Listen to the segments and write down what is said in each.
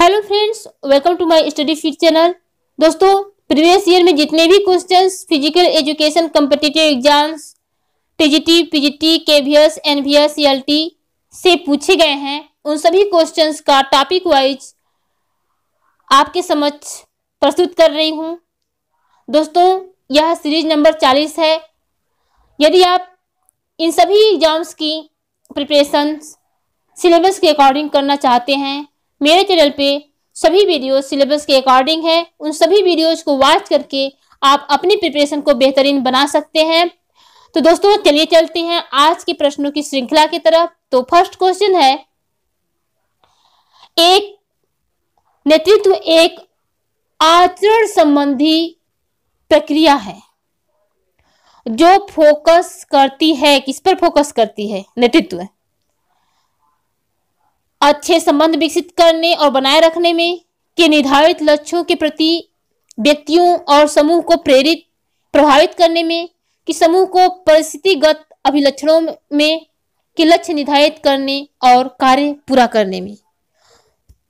hello friends welcome to my study fit channel दोस्तों previous year में जितने भी questions physical education competitive exams TGT PGT KVS NVS CLT से पूछे गए हैं उन सभी क्वेश्चंस का टॉपिक वाइज आपके समक्ष प्रस्तुत कर रही हूँ दोस्तों यह सीरीज नंबर चालीस है यदि आप इन सभी एग्जाम्स की प्रिपरेशन सिलेबस के अकॉर्डिंग करना चाहते हैं मेरे चैनल पे सभी वीडियो सिलेबस के अकॉर्डिंग है उन सभी वीडियोज को वॉच करके आप अपनी प्रिपरेशन को बेहतरीन बना सकते हैं तो दोस्तों चलिए चलते हैं आज के प्रश्नों की श्रृंखला की तरफ तो फर्स्ट क्वेश्चन है एक नेतृत्व एक आचरण संबंधी प्रक्रिया है जो फोकस करती है किस पर फोकस करती है नेतृत्व अच्छे संबंध विकसित करने और बनाए रखने में के निर्धारित लक्ष्यों के प्रति व्यक्तियों और समूह को प्रेरित प्रभावित करने में कि समूह को परिस्थितिगत अभिलक्षणों में के लक्ष्य निर्धारित करने और कार्य पूरा करने में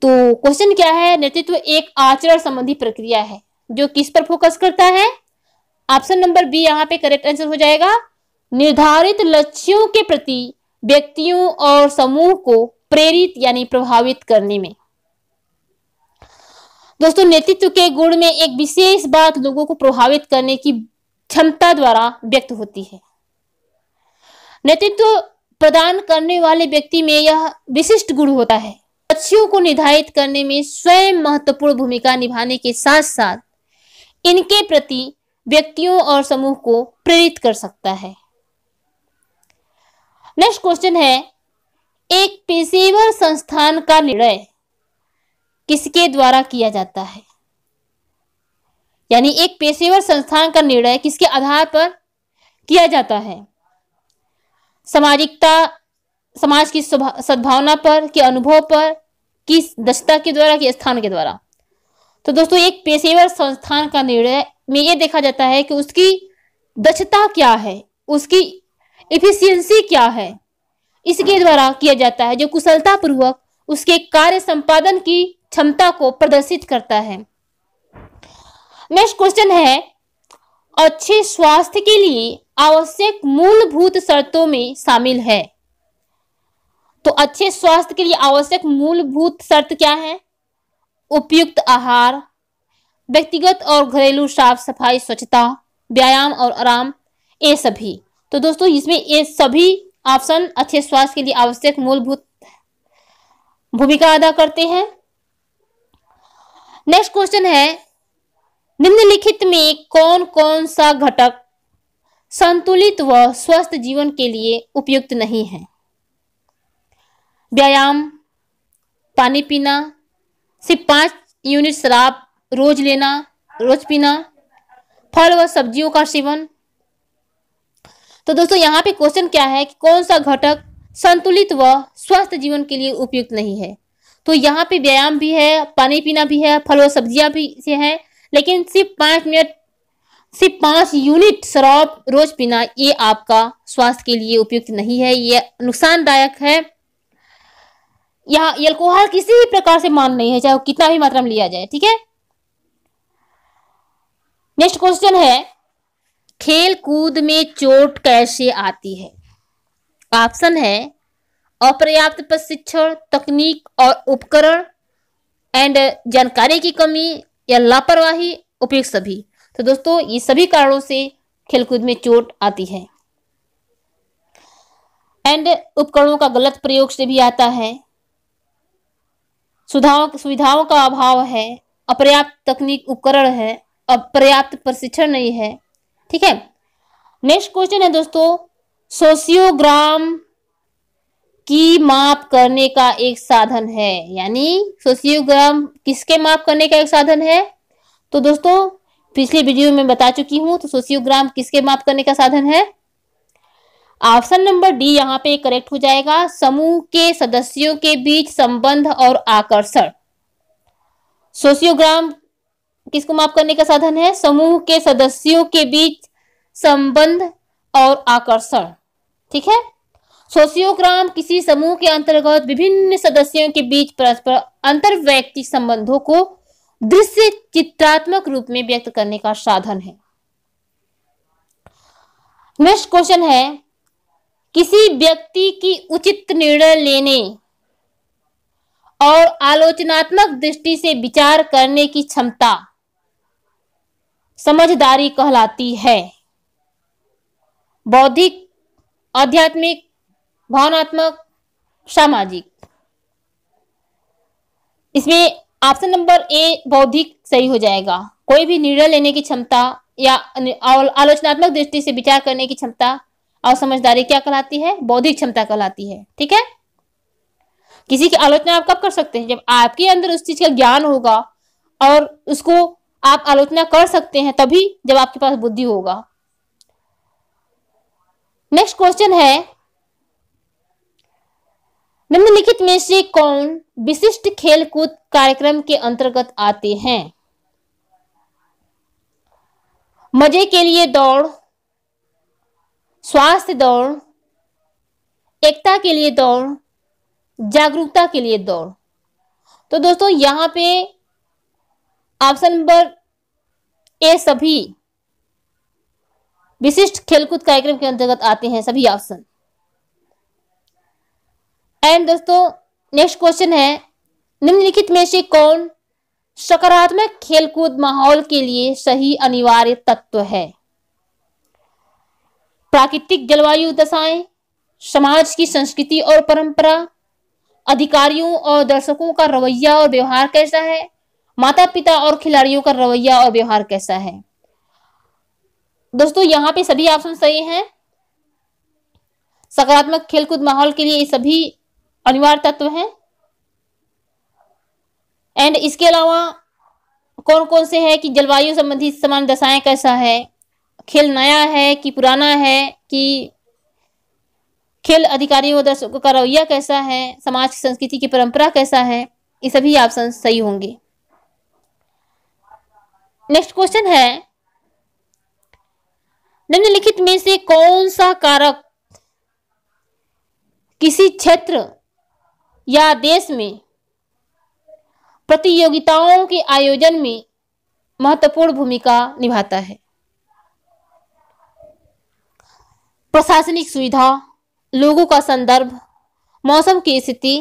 तो क्वेश्चन क्या है नेतृत्व एक आचरण संबंधी प्रक्रिया है जो किस पर फोकस करता है ऑप्शन नंबर बी यहाँ पे करेक्ट आंसर हो जाएगा निर्धारित लक्ष्यों के प्रति व्यक्तियों और समूह को प्रेरित यानी प्रभावित करने में दोस्तों नेतृत्व के गुण में एक विशेष बात लोगों को प्रभावित करने की क्षमता द्वारा व्यक्त होती है नेतृत्व प्रदान करने वाले व्यक्ति में यह विशिष्ट गुण होता है लक्ष्यों को निर्धारित करने में स्वयं महत्वपूर्ण भूमिका निभाने के साथ साथ इनके प्रति व्यक्तियों और समूह को प्रेरित कर सकता है नेक्स्ट क्वेश्चन है एक पेशेवर संस्थान का निर्णय किसके द्वारा किया जाता है यानी एक पेशेवर संस्थान का निर्णय किसके आधार पर किया जाता है सामाजिकता समाज की सद्भावना पर के अनुभव पर किस दक्षता के द्वारा कि स्थान के द्वारा तो दोस्तों एक पेशेवर संस्थान का निर्णय में यह देखा जाता है कि उसकी दक्षता क्या है उसकी इफिशियंसी क्या है इसके द्वारा किया जाता है जो कुशलतापूर्वक उसके कार्य संपादन की क्षमता को प्रदर्शित करता है नेक्स्ट क्वेश्चन है अच्छे स्वास्थ्य के लिए आवश्यक मूलभूत शर्तों में शामिल है तो अच्छे स्वास्थ्य के लिए आवश्यक मूलभूत शर्त क्या है उपयुक्त आहार व्यक्तिगत और घरेलू साफ सफाई स्वच्छता व्यायाम और आराम ये सभी तो दोस्तों इसमें ये सभी ऑप्शन अच्छे स्वास्थ्य के लिए आवश्यक मूलभूत भूमिका अदा करते हैं नेक्स्ट क्वेश्चन है निम्नलिखित में कौन कौन सा घटक संतुलित व स्वस्थ जीवन के लिए उपयुक्त नहीं है व्यायाम पानी पीना सिर्फ पांच यूनिट शराब रोज लेना रोज पीना फल व सब्जियों का सेवन तो दोस्तों यहाँ पे क्वेश्चन क्या है कि कौन सा घटक संतुलित व स्वस्थ जीवन के लिए उपयुक्त नहीं है तो यहाँ पे व्यायाम भी है पानी पीना भी है फल और सब्जियां भी से है लेकिन सिर्फ पांच मिनट सिर्फ पांच यूनिट शराब रोज पीना ये आपका स्वास्थ्य के लिए उपयुक्त नहीं है ये नुकसानदायक है यहाँ एल्कोहल किसी भी प्रकार से मान नहीं है चाहे कितना भी मात्रा में लिया जाए ठीक है नेक्स्ट क्वेश्चन है खेल कूद में चोट कैसे आती है ऑप्शन है अपर्याप्त प्रशिक्षण तकनीक और उपकरण एंड जानकारी की कमी या लापरवाही उपयुक्त सभी तो दोस्तों ये सभी कारणों से खेलकूद में चोट आती है एंड उपकरणों का गलत प्रयोग से भी आता है सुधाओं सुविधाओं का अभाव है अपर्याप्त तकनीक उपकरण है अपर्याप्त प्रशिक्षण नहीं है ठीक है नेक्स्ट क्वेश्चन है दोस्तों सोशियोग्राम की माप करने का एक साधन है यानी सोशियोग्राम किसके माप करने का एक साधन है तो दोस्तों पिछले वीडियो में बता चुकी हूं तो सोशियोग्राम किसके माप करने का साधन है ऑप्शन नंबर डी यहाँ पे करेक्ट हो जाएगा समूह के सदस्यों के बीच संबंध और आकर्षण सोशियोग्राम किसको माफ करने का साधन है समूह के सदस्यों के बीच संबंध और आकर्षण ठीक है सोशियोग्राम किसी समूह के अंतर्गत विभिन्न सदस्यों के बीच परस्पर अंतर संबंधों को दृश्य चित्रात्मक रूप में व्यक्त करने का साधन है नेक्स्ट क्वेश्चन है किसी व्यक्ति की उचित निर्णय लेने और आलोचनात्मक दृष्टि से विचार करने की क्षमता समझदारी कहलाती है बौद्धिक आध्यात्मिक भावनात्मक सामाजिक इसमें ऑप्शन नंबर ए बौद्धिक सही हो जाएगा कोई भी निर्णय लेने की क्षमता या आलोचनात्मक दृष्टि से विचार करने की क्षमता और समझदारी क्या कहलाती है बौद्धिक क्षमता कहलाती है ठीक है किसी की आलोचना आप कब कर सकते हैं जब आपके अंदर उस चीज का ज्ञान होगा और उसको आप आलोचना कर सकते हैं तभी जब आपके पास बुद्धि होगा नेक्स्ट क्वेश्चन है निम्नलिखित में से कौन विशिष्ट खेलकूद कार्यक्रम के अंतर्गत आते हैं मजे के लिए दौड़ स्वास्थ्य दौड़ एकता के लिए दौड़ जागरूकता के लिए दौड़ तो दोस्तों यहाँ पे ऑप्शन नंबर ए सभी विशिष्ट खेलकूद कार्यक्रम के अंतर्गत आते हैं सभी ऑप्शन एंड दोस्तों नेक्स्ट क्वेश्चन है निम्नलिखित में से कौन सकारात्मक खेलकूद माहौल के लिए सही अनिवार्य तत्व है प्राकृतिक जलवायु दशाएं समाज की संस्कृति और परंपरा अधिकारियों और दर्शकों का रवैया और व्यवहार कैसा है माता पिता और खिलाड़ियों का रवैया और व्यवहार कैसा है दोस्तों यहाँ पे सभी ऑप्शन सही हैं सकारात्मक खेलकूद माहौल के लिए ये सभी अनिवार्य तत्व हैं एंड इसके अलावा कौन कौन से है कि जलवायु संबंधी समान दशाएं कैसा है खेल नया है कि पुराना है कि खेल अधिकारियों और दर्शकों का रवैया कैसा है समाज की संस्कृति की परंपरा कैसा है ये सभी ऑप्शन सही होंगे नेक्स्ट क्वेश्चन है निम्नलिखित में से कौन सा कारक किसी क्षेत्र या देश में प्रतियोगिताओं के आयोजन में महत्वपूर्ण भूमिका निभाता है प्रशासनिक सुविधा लोगों का संदर्भ मौसम की स्थिति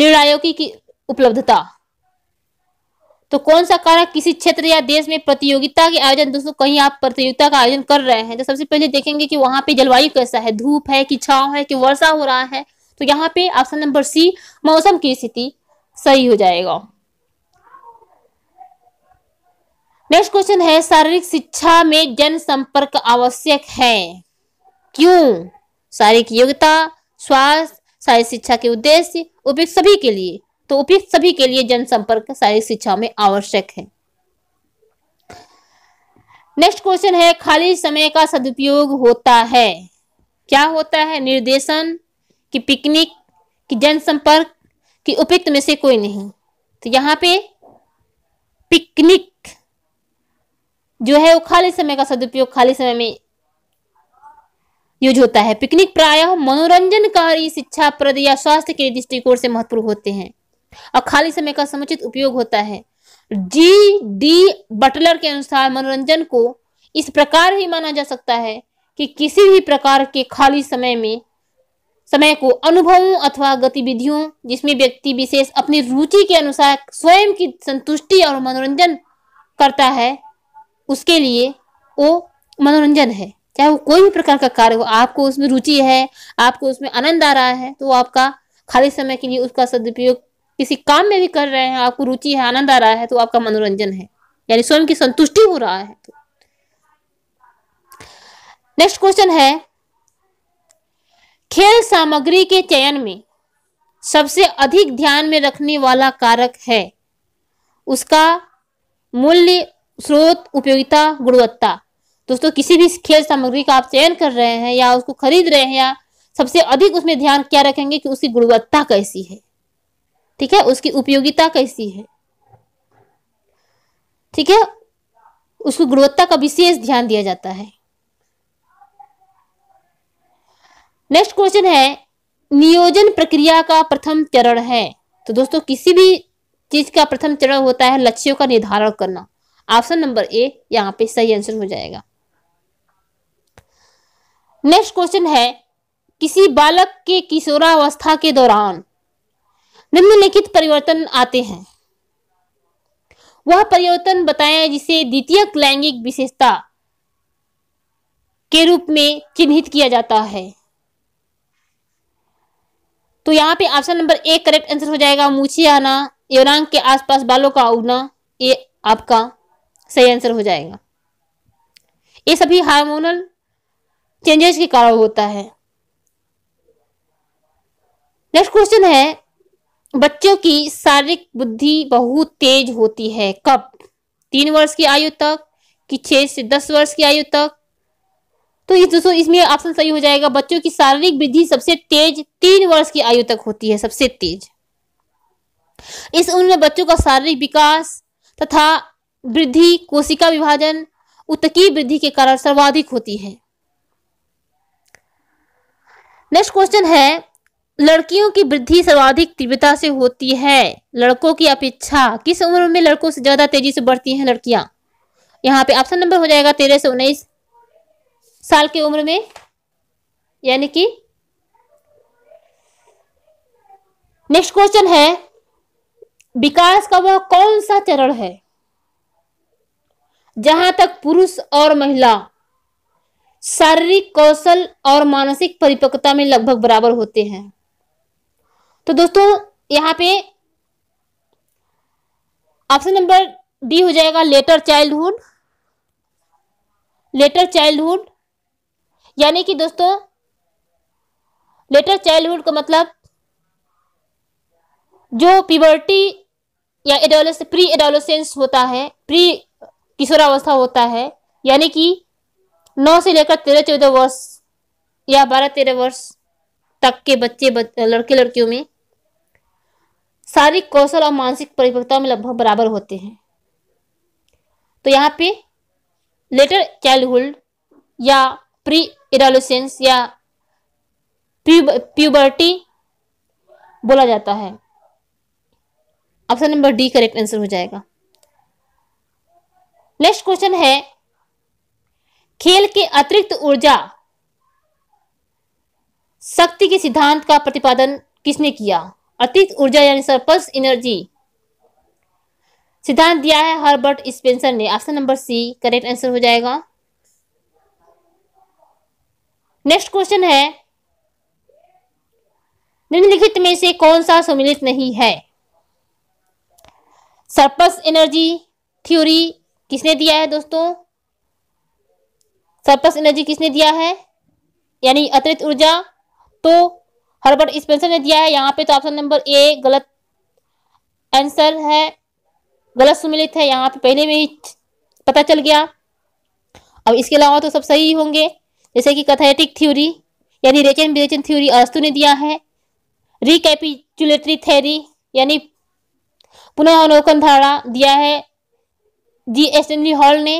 निर्णायकों की उपलब्धता तो कौन सा कारक किसी क्षेत्र या देश में प्रतियोगिता के आयोजन दोस्तों कहीं आप प्रतियोगिता का आयोजन कर रहे हैं तो सबसे पहले देखेंगे कि वहां पे जलवायु कैसा है धूप है कि छाव है कि वर्षा हो रहा है तो यहाँ पे ऑप्शन नंबर सी मौसम की स्थिति सही हो जाएगा नेक्स्ट क्वेश्चन है शारीरिक शिक्षा में जनसंपर्क आवश्यक है क्यों शारीरिक योग्यता स्वास्थ्य शारीरिक शिक्षा के उद्देश्य उपयुक्त सभी के लिए तो उपयुक्त सभी के लिए जनसंपर्क शारीरिक शिक्षा में आवश्यक है नेक्स्ट क्वेश्चन है खाली समय का सदुपयोग होता है क्या होता है निर्देशन की पिकनिक की जनसंपर्क की उपयुक्त में से कोई नहीं तो यहाँ पे पिकनिक जो है वो खाली समय का सदुपयोग खाली समय में यूज होता है पिकनिक प्रायः मनोरंजनकारी शिक्षा प्रद या स्वास्थ्य के दृष्टिकोण से महत्वपूर्ण होते हैं और खाली समय का समुचित उपयोग होता है जी डी बटलर के अनुसार मनोरंजन को इस प्रकार ही माना जा सकता है कि किसी भी प्रकार के खाली समय में समय को अनुभवों अथवा गतिविधियों जिसमें व्यक्ति विशेष अपनी रुचि के अनुसार स्वयं की संतुष्टि और मनोरंजन करता है उसके लिए वो मनोरंजन है चाहे वो कोई भी प्रकार का कार्य हो आपको उसमें रुचि है आपको उसमें आनंद आ रहा है तो आपका खाली समय के लिए उसका सदुपयोग किसी काम में भी कर रहे हैं आपको रुचि है आनंद आ रहा है तो आपका मनोरंजन है यानी स्वयं की संतुष्टि हो रहा है तो नेक्स्ट क्वेश्चन है खेल सामग्री के चयन में सबसे अधिक ध्यान में रखने वाला कारक है उसका मूल्य स्रोत उपयोगिता गुणवत्ता दोस्तों किसी भी खेल सामग्री का आप चयन कर रहे हैं या उसको खरीद रहे हैं या सबसे अधिक उसमें ध्यान क्या रखेंगे कि उसकी गुणवत्ता कैसी है ठीक है उसकी उपयोगिता कैसी है ठीक है उसकी गुणवत्ता का विशेष ध्यान दिया जाता है नेक्स्ट क्वेश्चन है नियोजन प्रक्रिया का प्रथम चरण है तो दोस्तों किसी भी चीज का प्रथम चरण होता है लक्ष्यों का निर्धारण करना ऑप्शन नंबर ए यहाँ पे सही आंसर हो जाएगा नेक्स्ट क्वेश्चन है किसी बालक के किशोरावस्था के दौरान निम्नलिखित परिवर्तन आते हैं वह परिवर्तन बताया जिसे द्वितीय लैंगिक विशेषता के रूप में चिन्हित किया जाता है तो यहाँ पे option number A correct answer हो जाएगा मूछे आना यौनांग के आसपास बालों का उगना ये आपका सही आंसर हो जाएगा ये सभी हार्मोनल चेंजेस के कारण होता है नेक्स्ट क्वेश्चन है बच्चों की शारीरिक बुद्धि बहुत तेज होती है कब तीन वर्ष की आयु तक कि छह से दस वर्ष की आयु तक तो ये दोस्तों इसमें ऑप्शन सही हो जाएगा बच्चों की शारीरिक वृद्धि सबसे तेज तीन वर्ष की आयु तक होती है सबसे तेज इस उम्र में बच्चों का शारीरिक विकास तथा वृद्धि कोशिका विभाजन उत्तकी वृद्धि के कारण सर्वाधिक होती है नेक्स्ट क्वेश्चन है लड़कियों की वृद्धि सर्वाधिक तीव्रता से होती है लड़कों की अपेक्षा किस उम्र में लड़कों से ज्यादा तेजी से बढ़ती हैं लड़कियां यहाँ पे ऑप्शन नंबर हो जाएगा तेरह से उन्नीस साल की उम्र में यानी कि नेक्स्ट क्वेश्चन है विकास का वह कौन सा चरण है जहां तक पुरुष और महिला शारीरिक कौशल और मानसिक परिपक्वता में लगभग बराबर होते हैं तो दोस्तों यहाँ पे ऑप्शन नंबर डी हो जाएगा लेटर चाइल्डहुड लेटर चाइल्डहुड यानी कि दोस्तों लेटर चाइल्डहुड का मतलब जो प्यूबर्टी या एडोलेस प्री एडोलेसेंस होता है प्री किशोरावस्था होता है यानी कि नौ से लेकर तेरह चौदह वर्ष या बारह तेरह वर्ष तक के बच्चे लड़के लड़कियों में शारीरिक कौशल और मानसिक परिपक्वता में लगभग बराबर होते हैं तो यहाँ पे लेटर चाइल्डहुड या प्री एडोलेसेंस या प्यूबर्टी बोला जाता है option number D correct answer हो जाएगा नेक्स्ट क्वेश्चन है खेल के अतिरिक्त ऊर्जा शक्ति के सिद्धांत का प्रतिपादन किसने किया अतिरिक्त ऊर्जा यानी सरपल्स एनर्जी सिद्धांत दिया है हर्बर्ट स्पेंसर ने option number C correct answer हो जाएगा नेक्स्ट क्वेश्चन है निम्नलिखित में से कौन सा सम्मिलित नहीं है सरपस एनर्जी थ्योरी किसने दिया है दोस्तों सरपस एनर्जी किसने दिया है यानी अतिरिक्त ऊर्जा तो हर्बर्ट स्पेंसर ने दिया है यहाँ पे तो ऑप्शन नंबर ए गलत आंसर है गलत सुमिलित है यहाँ पे पहले में ही पता चल गया अब इसके अलावा तो सब सही होंगे जैसे कि कथेटिक थ्योरी यानी रेचन विरेचन थ्योरी अस्तु ने दिया है रिकैपिचुलेटरी थ्योरी यानी पुनः अवलोकन धारणा दिया है जी एस एनली हॉल ने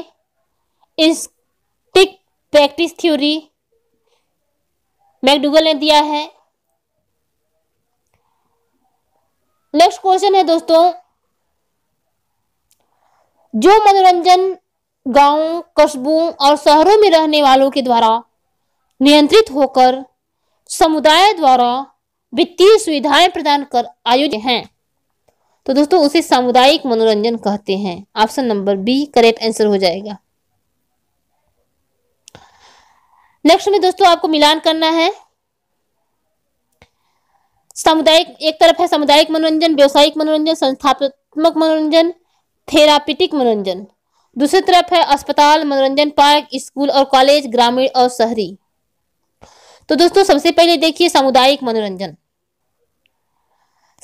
इंस्टिक प्रैक्टिस थ्योरी मैकडूगल ने दिया है नेक्स्ट क्वेश्चन है दोस्तों जो मनोरंजन गांव कस्बों और शहरों में रहने वालों के द्वारा नियंत्रित होकर समुदाय द्वारा वित्तीय सुविधाएं प्रदान कर आयोजित हैं तो दोस्तों उसे सामुदायिक मनोरंजन कहते हैं option number B correct answer हो जाएगा नेक्स्ट में दोस्तों आपको मिलान करना है सामुदायिक एक तरफ है सामुदायिक मनोरंजन व्यवसायिक मनोरंजन संस्थात्मक मनोरंजन थेरापिटिक मनोरंजन दूसरी तरफ है अस्पताल मनोरंजन पार्क स्कूल और कॉलेज ग्रामीण और शहरी तो दोस्तों सबसे पहले देखिए सामुदायिक मनोरंजन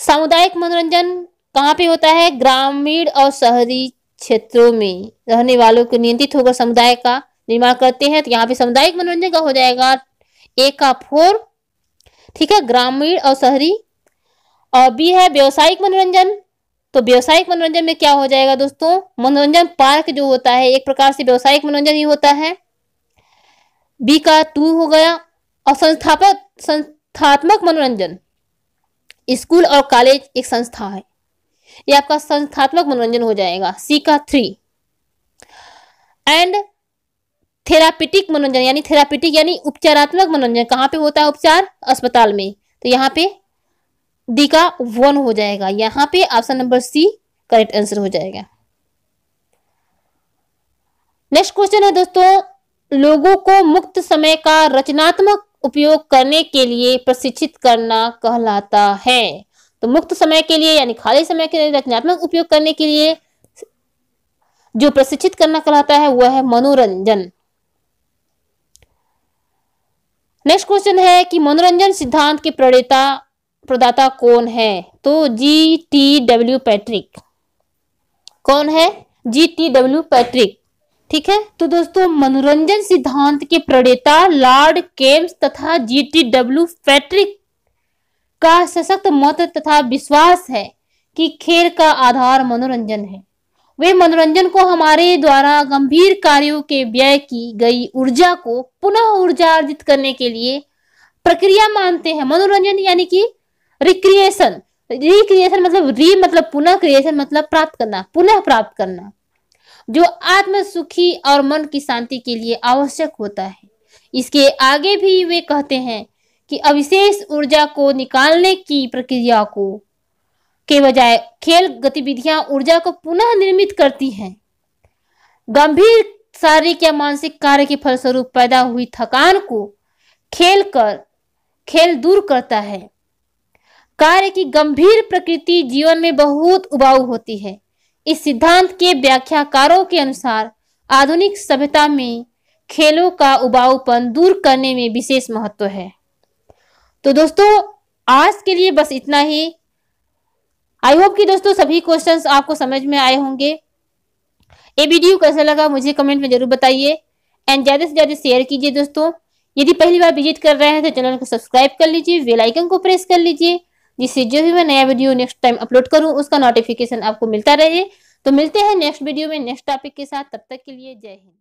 सामुदायिक मनोरंजन कहाँ पे होता है ग्रामीण और शहरी क्षेत्रों में रहने वालों को नियंत्रित होकर समुदाय का निर्माण करते हैं तो यहाँ पे सामुदायिक मनोरंजन का हो जाएगा ए का फोर ठीक है ग्रामीण और शहरी और बी है व्यावसायिक मनोरंजन तो व्यावसायिक मनोरंजन में क्या हो जाएगा दोस्तों मनोरंजन पार्क जो होता है एक प्रकार से व्यावसायिक मनोरंजन ही होता है बी का टू हो गया और संस्थापक संस्थात्मक मनोरंजन स्कूल और कॉलेज एक संस्था है ये आपका संस्थात्मक मनोरंजन हो जाएगा सी का थ्री एंड थेरापिटिक मनोरंजन यानी थेरापिटिक यानी उपचारात्मक मनोरंजन कहाँ पे होता है उपचार अस्पताल में तो यहाँ पे डी का वन हो जाएगा यहाँ पे option number C correct answer हो जाएगा नेक्स्ट क्वेश्चन है दोस्तों लोगों को मुक्त समय का रचनात्मक उपयोग करने के लिए प्रशिक्षित करना कहलाता है तो मुक्त समय के लिए यानी खाली समय के लिए रचनात्मक उपयोग करने के लिए जो प्रशिक्षित करना कहलाता है वह है मनोरंजन नेक्स्ट क्वेश्चन है कि मनोरंजन सिद्धांत के प्रणेता प्रदाता कौन है तो जी टी डब्ल्यू पैट्रिक कौन है जी टी डब्ल्यू पैट्रिक ठीक है तो दोस्तों मनोरंजन सिद्धांत के प्रणेता लॉर्ड केम्स तथा जी टी डब्ल्यू पैट्रिक का सशक्त मत तथा विश्वास है कि खेल का आधार मनोरंजन है वे मनोरंजन को हमारे द्वारा गंभीर कार्यों के व्यय की गई ऊर्जा को पुनः ऊर्जा अर्जित करने के लिए प्रक्रिया मानते हैं मनोरंजन यानी कि रिक्रिएशन रिक्रिएशन मतलब री मतलब पुनः क्रिएशन मतलब प्राप्त करना पुनः प्राप्त करना जो आत्म सुखी और मन की शांति के लिए आवश्यक होता है इसके आगे भी वे कहते हैं कि अविशेष ऊर्जा को निकालने की प्रक्रिया को के बजाय खेल गतिविधियां ऊर्जा को पुनः निर्मित करती हैं गंभीर शारीरिक या मानसिक कार्य के फलस्वरूप पैदा हुई थकान को खेल कर खेल दूर करता है कार्य की गंभीर प्रकृति जीवन में बहुत उबाऊ होती है इस सिद्धांत के व्याख्याकारों के अनुसार आधुनिक सभ्यता में खेलों का उबाऊपन दूर करने में विशेष महत्व है तो दोस्तों आज के लिए बस इतना ही आई होप कि दोस्तों सभी क्वेश्चंस आपको समझ में आए होंगे ये वीडियो कैसा लगा मुझे कमेंट में जरूर बताइए एंड ज़्यादा से ज़्यादा शेयर कीजिए दोस्तों यदि पहली बार विजिट कर रहे हैं तो चैनल को सब्सक्राइब कर लीजिए बेल आइकन को प्रेस कर लीजिए जिससे जो भी मैं नया वीडियो नेक्स्ट टाइम अपलोड करूँ उसका नोटिफिकेशन आपको मिलता रहे तो मिलते हैं नेक्स्ट वीडियो में नेक्स्ट टॉपिक के साथ तब तक के लिए जय हिंद